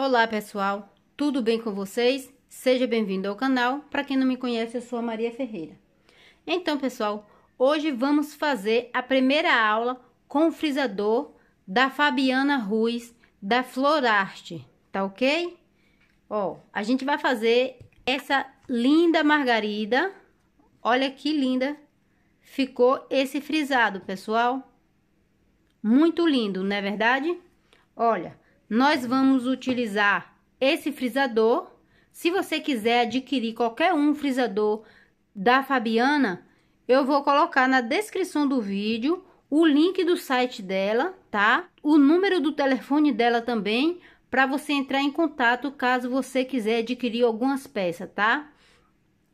Olá pessoal, tudo bem com vocês? Seja bem-vindo ao canal. Para quem não me conhece, eu sou a Maria Ferreira. Então, pessoal, hoje vamos fazer a primeira aula com o frisador da Fabiana Ruiz da Florarte, tá ok? Ó, a gente vai fazer essa linda margarida. Olha que linda ficou esse frisado, pessoal. Muito lindo, não é verdade? Olha, nós vamos utilizar esse frisador. Se você quiser adquirir qualquer um frisador da Fabiana, eu vou colocar na descrição do vídeo o link do site dela, tá? O número do telefone dela também, para você entrar em contato caso você quiser adquirir algumas peças, tá?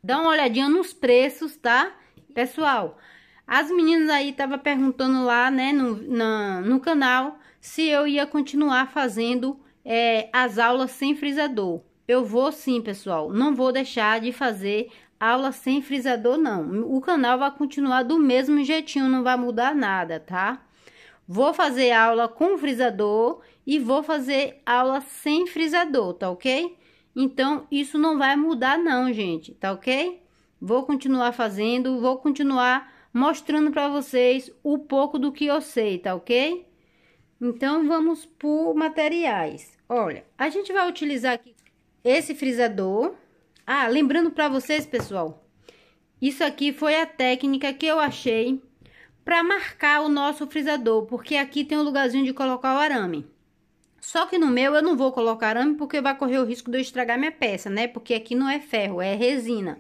Dá uma olhadinha nos preços, tá? Pessoal, as meninas aí estavam perguntando lá, né, no, na, no canal, se eu ia continuar fazendo é, as aulas sem frisador. Eu vou sim, pessoal. Não vou deixar de fazer aula sem frisador, não. O canal vai continuar do mesmo jeitinho, não vai mudar nada, tá? Vou fazer aula com frisador e vou fazer aula sem frisador, tá ok? Então, isso não vai mudar não, gente, tá ok? Vou continuar fazendo, vou continuar mostrando para vocês o pouco do que eu sei, tá ok? Então, vamos por materiais. Olha, a gente vai utilizar aqui esse frisador. Ah, lembrando para vocês, pessoal, isso aqui foi a técnica que eu achei para marcar o nosso frisador, porque aqui tem um lugarzinho de colocar o arame. Só que no meu eu não vou colocar arame porque vai correr o risco de eu estragar minha peça, né? Porque aqui não é ferro, é resina.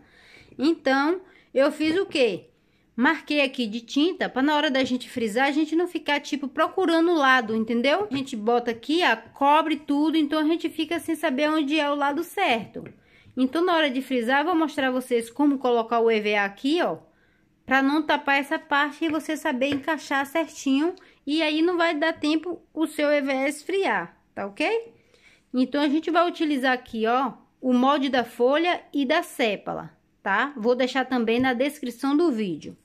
Então, eu fiz o quê? Marquei aqui de tinta para na hora da gente frisar a gente não ficar tipo procurando o lado, entendeu? A gente bota aqui, ó, cobre tudo, então a gente fica sem saber onde é o lado certo. Então na hora de frisar eu vou mostrar vocês como colocar o EVA aqui, ó, para não tapar essa parte e você saber encaixar certinho e aí não vai dar tempo o seu EVA esfriar, tá ok? Então a gente vai utilizar aqui, ó, o molde da folha e da sépala, tá? Vou deixar também na descrição do vídeo.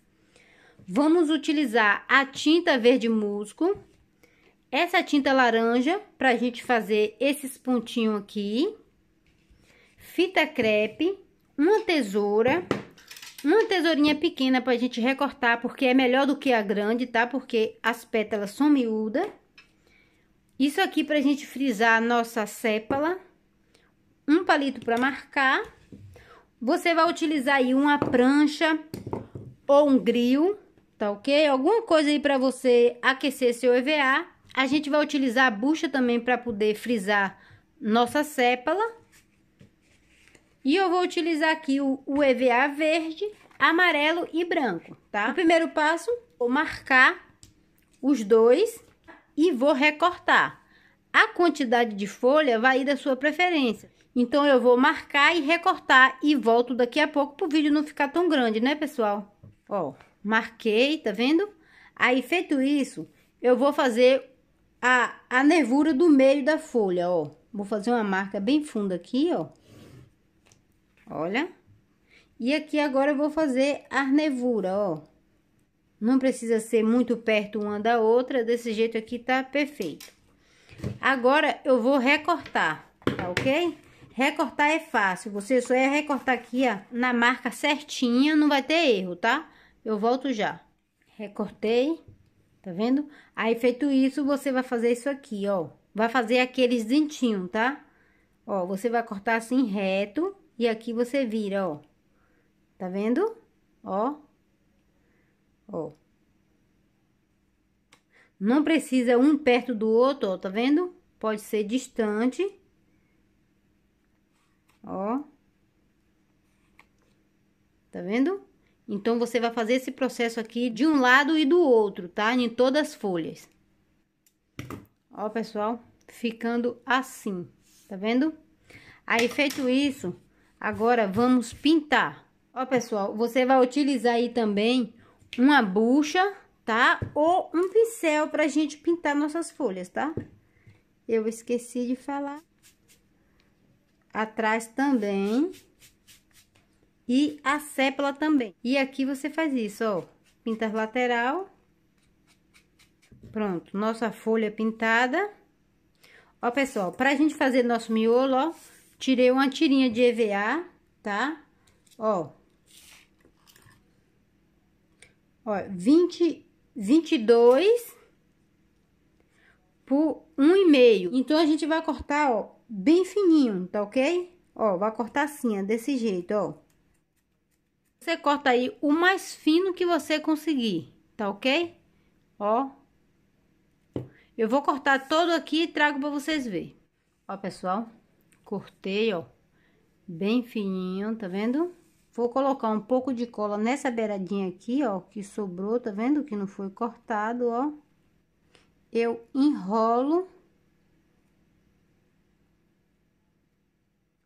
Vamos utilizar a tinta verde musgo, essa tinta laranja para a gente fazer esses pontinhos aqui, fita crepe, uma tesoura, uma tesourinha pequena para a gente recortar, porque é melhor do que a grande, tá? Porque as pétalas são miúdas. Isso aqui para a gente frisar a nossa sépala, um palito para marcar. Você vai utilizar aí uma prancha ou um grill tá ok? Alguma coisa aí para você aquecer seu EVA. A gente vai utilizar a bucha também para poder frisar nossa sépala. E eu vou utilizar aqui o, EVA verde, amarelo e branco, tá? O primeiro passo, vou marcar os dois e vou recortar. A quantidade de folha vai ir da sua preferência. Então, eu vou marcar e recortar e volto daqui a pouco para o vídeo não ficar tão grande, né, pessoal? Ó, marquei, tá vendo? Aí, feito isso, eu vou fazer a, a nervura do meio da folha, ó. Vou fazer uma marca bem funda aqui, ó. Olha. E aqui agora eu vou fazer a nervura, ó. Não precisa ser muito perto uma da outra, desse jeito aqui tá perfeito. Agora eu vou recortar, tá ok? Recortar é fácil, você só é recortar aqui, ó, na marca certinha, não vai ter erro, tá? Eu volto já. Recortei, tá vendo? Aí, feito isso, você vai fazer isso aqui, ó. Vai fazer aqueles dentinhos, tá? Ó, você vai cortar assim reto e aqui você vira, ó. Tá vendo? Ó. Ó. Não precisa um perto do outro, ó, tá vendo? Pode ser distante. Ó. Tá vendo? Então, você vai fazer esse processo aqui de um lado e do outro, tá? Em todas as folhas. Ó, pessoal, ficando assim, tá vendo? Aí, feito isso, agora vamos pintar. Ó, pessoal, você vai utilizar aí também uma bucha, tá? Ou um pincel pra gente pintar nossas folhas, tá? Eu esqueci de falar. Atrás também, e a sépala também. E aqui você faz isso, ó, pinta lateral. Pronto, nossa folha é pintada. Ó, pessoal, pra gente fazer nosso miolo, ó, tirei uma tirinha de EVA, tá? Ó. Ó, 20, 22 por um e meio. Então, a gente vai cortar, ó, bem fininho, tá ok? Ó, vai cortar assim, ó, desse jeito, ó. Você corta aí o mais fino que você conseguir, tá ok? Ó. Eu vou cortar todo aqui e trago para vocês verem. Ó, pessoal. Cortei, ó. Bem fininho, tá vendo? Vou colocar um pouco de cola nessa beiradinha aqui, ó. Que sobrou, tá vendo? Que não foi cortado, ó. Eu enrolo.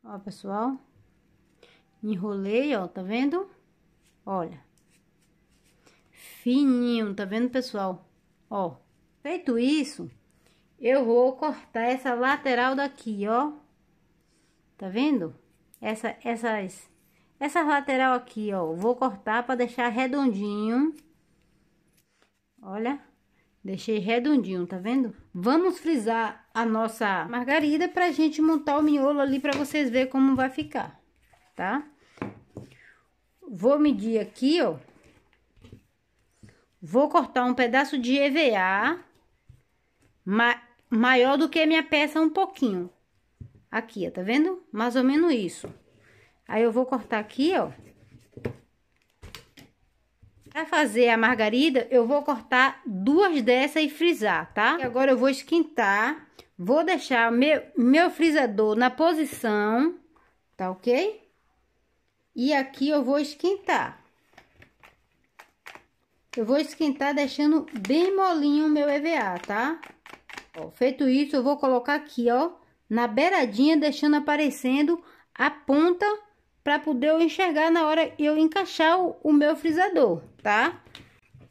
Ó, pessoal. Enrolei, ó, tá vendo? Olha. Fininho, tá vendo, pessoal? Ó, feito isso, eu vou cortar essa lateral daqui, ó. Tá vendo? Essa, essas, essa lateral aqui, ó, vou cortar para deixar redondinho. Olha, deixei redondinho, tá vendo? Vamos frisar a nossa margarida pra gente montar o miolo ali para vocês ver como vai ficar, tá? vou medir aqui, ó. Vou cortar um pedaço de EVA ma maior do que a minha peça um pouquinho. Aqui, ó, tá vendo? Mais ou menos isso. Aí eu vou cortar aqui, ó. Para fazer a margarida, eu vou cortar duas dessa e frisar, tá? E agora eu vou esquentar. Vou deixar meu, meu frisador na posição, tá ok? E aqui eu vou esquentar. Eu vou esquentar deixando bem molinho o meu EVA, tá? Ó, feito isso, eu vou colocar aqui, ó, na beiradinha, deixando aparecendo a ponta para poder eu enxergar na hora eu encaixar o, o meu frisador, tá?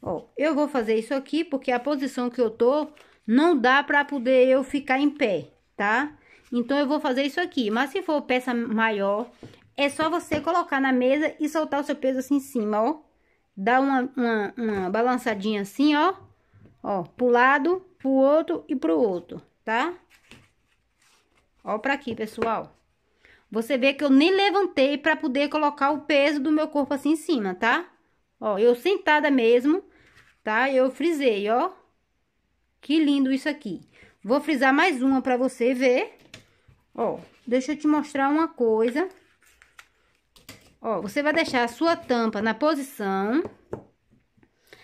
Ó, eu vou fazer isso aqui porque a posição que eu tô não dá para poder eu ficar em pé, tá? Então eu vou fazer isso aqui, mas se for peça maior, é só você colocar na mesa e soltar o seu peso assim em cima, ó. Dá uma, uma, uma balançadinha assim, ó. Ó, pro lado, pro outro e pro outro, tá? Ó pra aqui, pessoal. Você vê que eu nem levantei pra poder colocar o peso do meu corpo assim em cima, tá? Ó, eu sentada mesmo, tá? Eu frisei, ó. Que lindo isso aqui. Vou frisar mais uma pra você ver. Ó, deixa eu te mostrar uma coisa. Ó, você vai deixar a sua tampa na posição.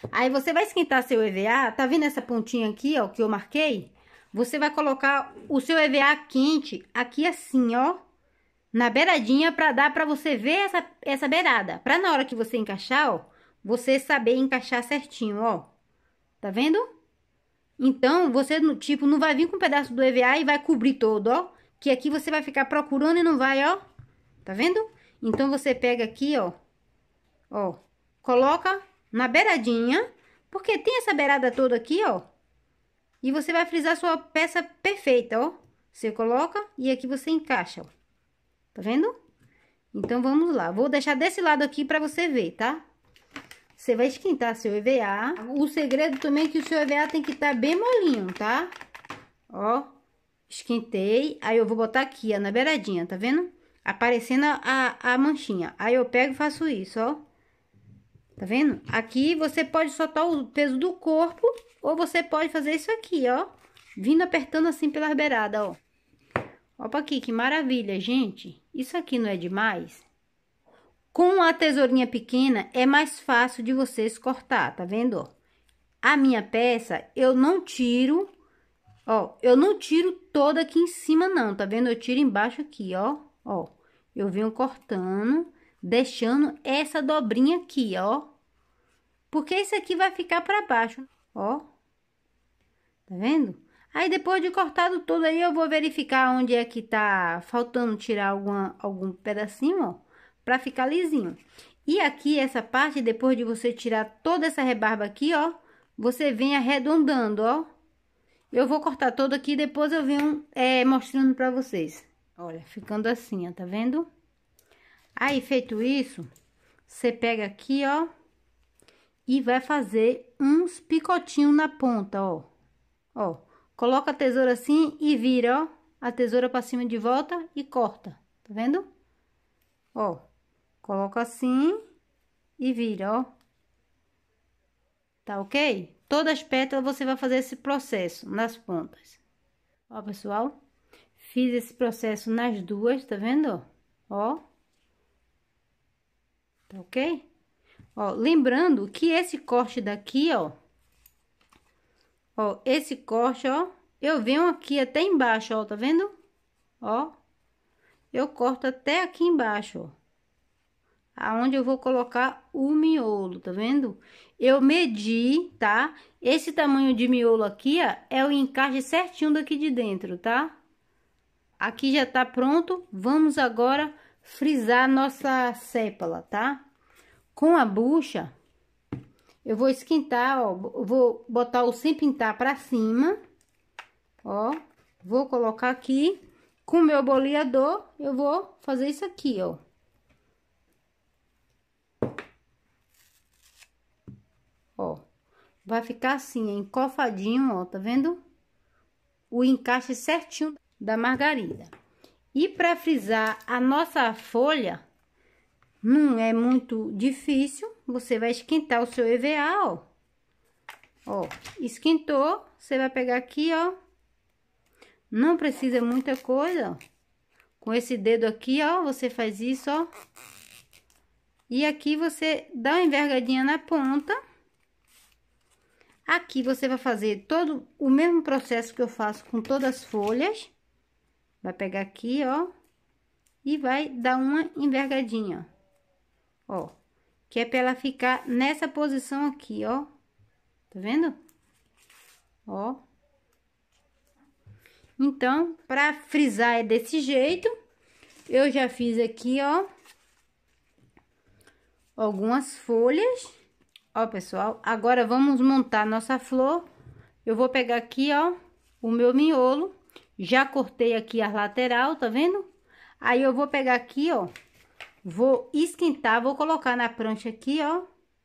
Aí você vai esquentar seu EVA, tá vendo essa pontinha aqui, ó, que eu marquei? Você vai colocar o seu EVA quente aqui assim, ó, na beiradinha para dar para você ver essa, essa beirada. Para na hora que você encaixar, ó, você saber encaixar certinho, ó. Tá vendo? Então, você, tipo, não vai vir com um pedaço do EVA e vai cobrir todo, ó. Que aqui você vai ficar procurando e não vai, ó. Tá vendo? Então, você pega aqui, ó, ó, coloca na beiradinha, porque tem essa beirada toda aqui, ó. E você vai frisar sua peça perfeita, ó. Você coloca e aqui você encaixa, ó. Tá vendo? Então, vamos lá. Vou deixar desse lado aqui pra você ver, tá? Você vai esquentar seu EVA. O segredo também é que o seu EVA tem que estar tá bem molinho, tá? Ó, esquentei. Aí eu vou botar aqui, ó, na beiradinha, tá vendo? aparecendo a, a manchinha. Aí eu pego e faço isso, ó. Tá vendo? Aqui você pode soltar o peso do corpo ou você pode fazer isso aqui, ó. Vindo apertando assim pelas beiradas, ó. Opa aqui, que maravilha, gente. Isso aqui não é demais? Com a tesourinha pequena é mais fácil de vocês cortar, tá vendo? A minha peça eu não tiro, ó, eu não tiro toda aqui em cima não, tá vendo? Eu tiro embaixo aqui, ó, Ó, eu venho cortando, deixando essa dobrinha aqui, ó. Porque isso aqui vai ficar pra baixo, ó. Tá vendo? Aí, depois de cortado todo aí, eu vou verificar onde é que tá faltando tirar alguma, algum pedacinho, ó. Pra ficar lisinho. E aqui, essa parte, depois de você tirar toda essa rebarba aqui, ó. Você vem arredondando, ó. Eu vou cortar todo aqui, depois eu venho é, mostrando pra vocês. Olha, ficando assim, ó, tá vendo? Aí, feito isso, você pega aqui, ó, e vai fazer uns picotinhos na ponta, ó. Ó, coloca a tesoura assim e vira, ó, a tesoura pra cima de volta e corta, tá vendo? Ó, coloca assim e vira, ó. Tá ok? Todas as pétalas você vai fazer esse processo nas pontas. Ó, pessoal. Fiz esse processo nas duas, tá vendo? Ó. Tá ok? Ó, lembrando que esse corte daqui, ó. Ó, esse corte, ó. Eu venho aqui até embaixo, ó, tá vendo? Ó. Eu corto até aqui embaixo, ó. Aonde eu vou colocar o miolo, tá vendo? Eu medi, tá? Esse tamanho de miolo aqui, ó, é o encaixe certinho daqui de dentro, tá? Aqui já tá pronto, vamos agora frisar nossa sépala, tá? Com a bucha, eu vou esquentar, ó, vou botar o sem pintar pra cima, ó, vou colocar aqui, com o meu boleador, eu vou fazer isso aqui, ó. Ó, vai ficar assim, encofadinho, ó, tá vendo? O encaixe certinho da margarida. E para frisar a nossa folha, não é muito difícil. Você vai esquentar o seu EVA, ó. Ó, esquentou, você vai pegar aqui, ó. Não precisa muita coisa, ó. Com esse dedo aqui, ó, você faz isso, ó. E aqui você dá uma envergadinha na ponta. Aqui você vai fazer todo o mesmo processo que eu faço com todas as folhas. Vai pegar aqui, ó, e vai dar uma envergadinha, ó. que é pra ela ficar nessa posição aqui, ó. Tá vendo? Ó. Então, pra frisar é desse jeito. Eu já fiz aqui, ó, algumas folhas. Ó, pessoal, agora vamos montar nossa flor. Eu vou pegar aqui, ó, o meu miolo já cortei aqui as lateral, tá vendo? Aí eu vou pegar aqui, ó. Vou esquentar, vou colocar na prancha aqui, ó.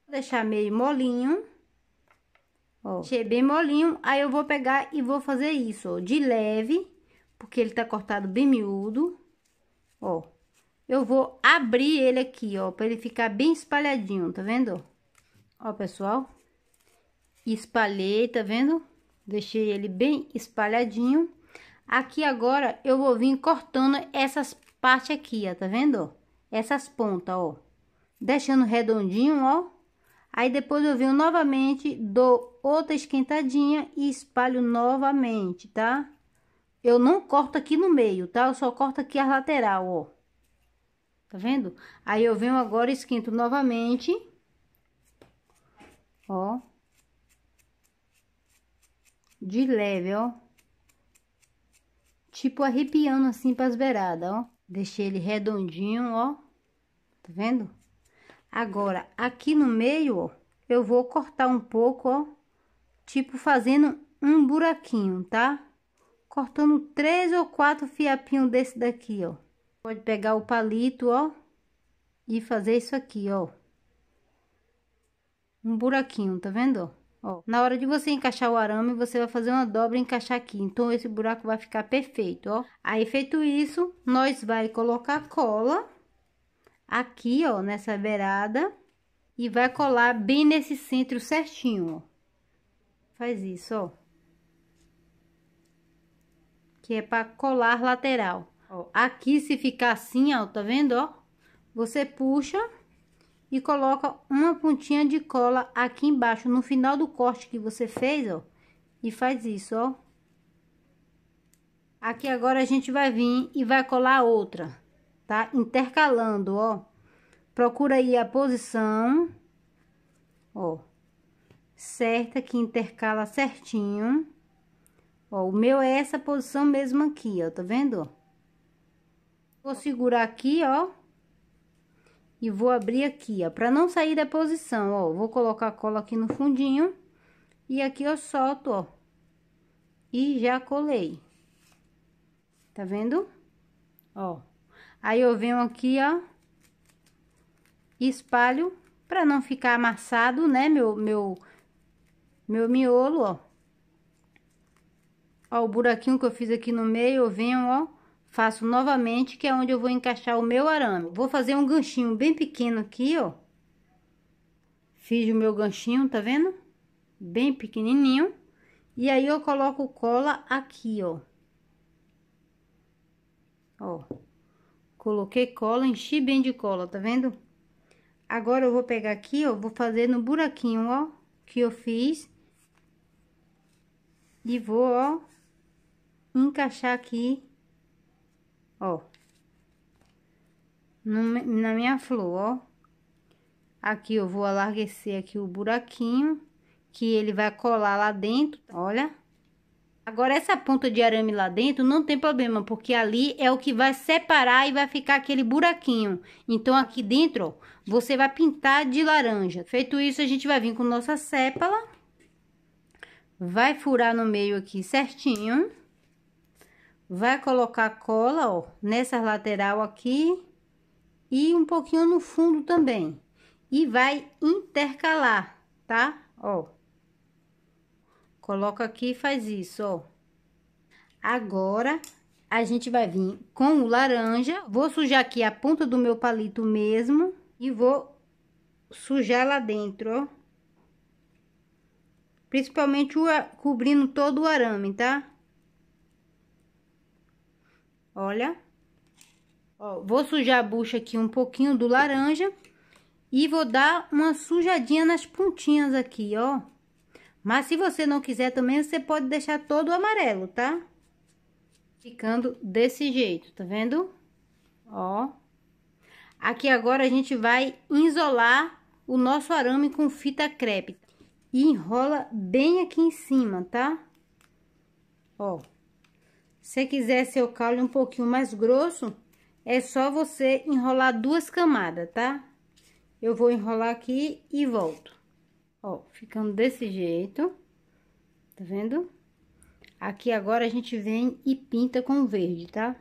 Deixar meio molinho. Ó, deixei bem molinho. Aí eu vou pegar e vou fazer isso, ó, de leve. Porque ele tá cortado bem miúdo. Ó. Eu vou abrir ele aqui, ó, pra ele ficar bem espalhadinho, tá vendo? Ó, pessoal. Espalhei, tá vendo? Deixei ele bem espalhadinho. Aqui agora eu vou vir cortando essas partes aqui, ó, tá vendo? Essas pontas, ó. Deixando redondinho, ó. Aí depois eu venho novamente, dou outra esquentadinha e espalho novamente, tá? Eu não corto aqui no meio, tá? Eu só corto aqui a lateral, ó. Tá vendo? Aí eu venho agora esquento novamente. Ó. De leve, ó tipo arrepiando assim para as beiradas, ó. Deixei ele redondinho, ó. Tá vendo? Agora, aqui no meio, ó, eu vou cortar um pouco, ó. Tipo fazendo um buraquinho, tá? Cortando três ou quatro fiapinhos desse daqui, ó. Pode pegar o palito, ó. E fazer isso aqui, ó. Um buraquinho, tá vendo, ó? Ó, na hora de você encaixar o arame, você vai fazer uma dobra e encaixar aqui. Então, esse buraco vai ficar perfeito, ó. Aí, feito isso, nós vai colocar cola aqui, ó, nessa beirada. E vai colar bem nesse centro certinho, ó. Faz isso, ó. Que é para colar lateral. Ó, aqui, se ficar assim, ó, tá vendo, ó? Você puxa e coloca uma pontinha de cola aqui embaixo, no final do corte que você fez, ó. E faz isso, ó. Aqui agora a gente vai vir e vai colar outra, tá? Intercalando, ó. Procura aí a posição, ó. Certa que intercala certinho. Ó, o meu é essa posição mesmo aqui, ó, tá vendo? Vou segurar aqui, ó e vou abrir aqui, ó, para não sair da posição, ó. Vou colocar a cola aqui no fundinho e aqui eu solto, ó. E já colei. Tá vendo? Ó. Aí eu venho aqui, ó, espalho para não ficar amassado, né, meu meu meu miolo, ó. Ó o buraquinho que eu fiz aqui no meio, eu venho, ó, Faço novamente, que é onde eu vou encaixar o meu arame. Vou fazer um ganchinho bem pequeno aqui, ó. Fiz o meu ganchinho, tá vendo? Bem pequenininho. E aí, eu coloco cola aqui, ó. Ó. Coloquei cola, enchi bem de cola, tá vendo? Agora, eu vou pegar aqui, ó, vou fazer no buraquinho, ó, que eu fiz. E vou, ó, encaixar aqui ó. No, na minha flor, ó. Aqui eu vou alarguecer aqui o buraquinho, que ele vai colar lá dentro, olha. Agora, essa ponta de arame lá dentro não tem problema, porque ali é o que vai separar e vai ficar aquele buraquinho. Então, aqui dentro, ó, você vai pintar de laranja. Feito isso, a gente vai vir com nossa sépala. Vai furar no meio aqui certinho vai colocar cola, ó, nessa lateral aqui e um pouquinho no fundo também. E vai intercalar, tá? Ó. Coloca aqui e faz isso, ó. Agora, a gente vai vir com o laranja. Vou sujar aqui a ponta do meu palito mesmo e vou sujar lá dentro, ó. Principalmente o, cobrindo todo o arame, tá? Olha. Ó, vou sujar a bucha aqui um pouquinho do laranja. E vou dar uma sujadinha nas pontinhas aqui, ó. Mas se você não quiser também, você pode deixar todo amarelo, tá? Ficando desse jeito, tá vendo? Ó. Aqui agora a gente vai isolar o nosso arame com fita crepe. E enrola bem aqui em cima, tá? Ó. Se quiser seu caule um pouquinho mais grosso, é só você enrolar duas camadas, tá? Eu vou enrolar aqui e volto. Ó, ficando desse jeito, tá vendo? Aqui agora a gente vem e pinta com verde, tá?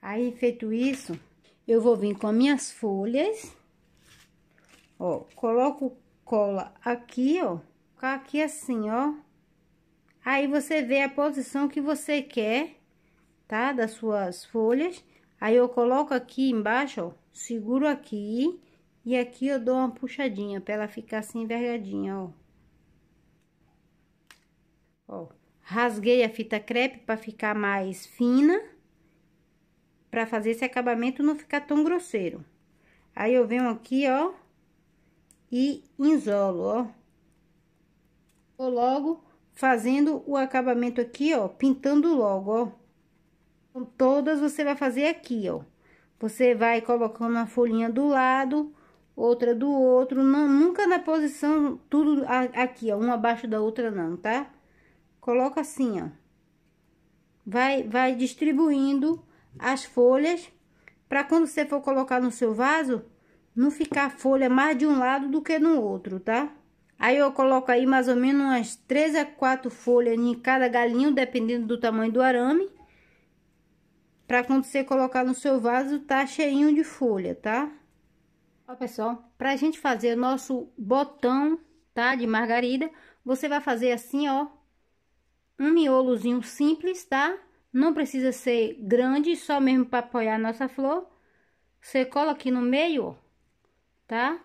Aí, feito isso, eu vou vir com as minhas folhas, ó, coloco cola aqui, ó, ficar aqui assim, ó. Aí você vê a posição que você quer, tá? Das suas folhas. Aí eu coloco aqui embaixo, ó, seguro aqui e aqui eu dou uma puxadinha para ela ficar assim envergadinha, ó. Ó, rasguei a fita crepe para ficar mais fina, para fazer esse acabamento não ficar tão grosseiro. Aí eu venho aqui, ó, e isolo, ó. coloco logo fazendo o acabamento aqui, ó, pintando logo, ó. Então, todas você vai fazer aqui, ó. Você vai colocando uma folhinha do lado, outra do outro, não, nunca na posição tudo aqui, ó, uma abaixo da outra não, tá? Coloca assim, ó. Vai, vai distribuindo as folhas para quando você for colocar no seu vaso, não ficar folha mais de um lado do que no outro, tá? Aí eu coloco aí mais ou menos umas três a quatro folhas em cada galinho, dependendo do tamanho do arame. Pra quando você colocar no seu vaso, tá cheinho de folha, tá? Ó, pessoal, pra gente fazer o nosso botão, tá? De margarida, você vai fazer assim, ó. Um miolozinho simples, tá? Não precisa ser grande, só mesmo pra apoiar a nossa flor. Você cola aqui no meio, ó, tá?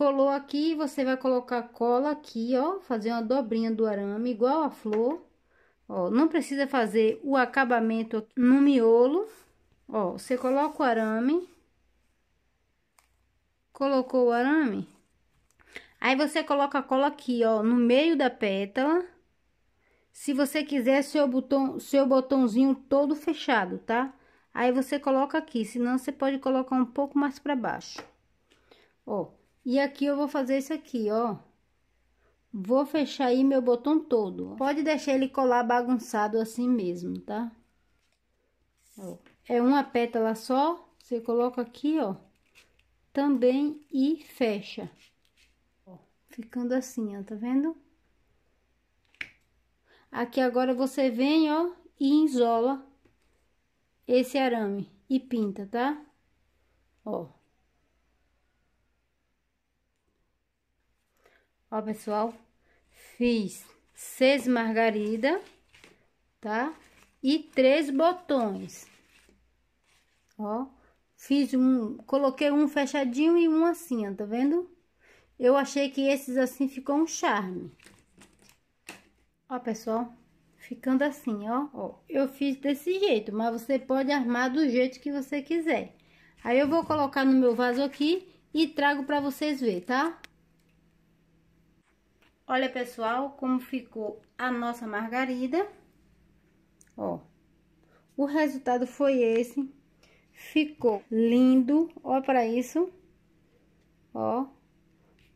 Colou aqui, você vai colocar cola aqui, ó, fazer uma dobrinha do arame, igual a flor. Ó, não precisa fazer o acabamento no miolo. Ó, você coloca o arame. Colocou o arame. Aí, você coloca a cola aqui, ó, no meio da pétala. Se você quiser seu botão, seu botãozinho todo fechado, tá? Aí você coloca aqui, senão você pode colocar um pouco mais para baixo. Ó, e aqui eu vou fazer isso aqui, ó. Vou fechar aí meu botão todo. Pode deixar ele colar bagunçado assim mesmo, tá? Ó. É uma pétala só, você coloca aqui, ó. Também e fecha. Ó, ficando assim, ó, tá vendo? Aqui agora você vem, ó, e isola esse arame e pinta, tá? Ó. Ó, pessoal, fiz seis margarida, tá? E três botões. Ó, fiz um, coloquei um fechadinho e um assim, ó, tá vendo? Eu achei que esses assim ficou um charme. Ó, pessoal, ficando assim, ó, ó. Eu fiz desse jeito, mas você pode armar do jeito que você quiser. Aí eu vou colocar no meu vaso aqui e trago para vocês ver, tá? Olha, pessoal, como ficou a nossa margarida. Ó, o resultado foi esse. Ficou lindo, ó para isso. Ó,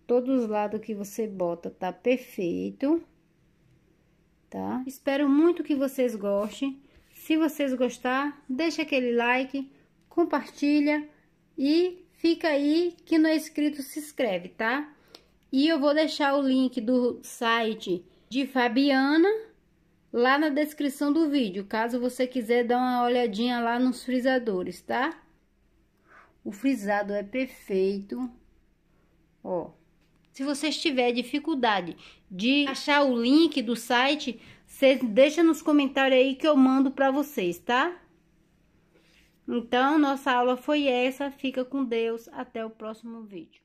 todos os lados que você bota tá perfeito, tá? Espero muito que vocês gostem. Se vocês gostar, deixa aquele like, compartilha e fica aí que não é inscrito, se inscreve, tá? E eu vou deixar o link do site de Fabiana lá na descrição do vídeo, caso você quiser dar uma olhadinha lá nos frisadores, tá? O frisado é perfeito, ó. Se vocês tiverem dificuldade de achar o link do site, vocês deixam nos comentários aí que eu mando para vocês, tá? Então, nossa aula foi essa. Fica com Deus. Até o próximo vídeo.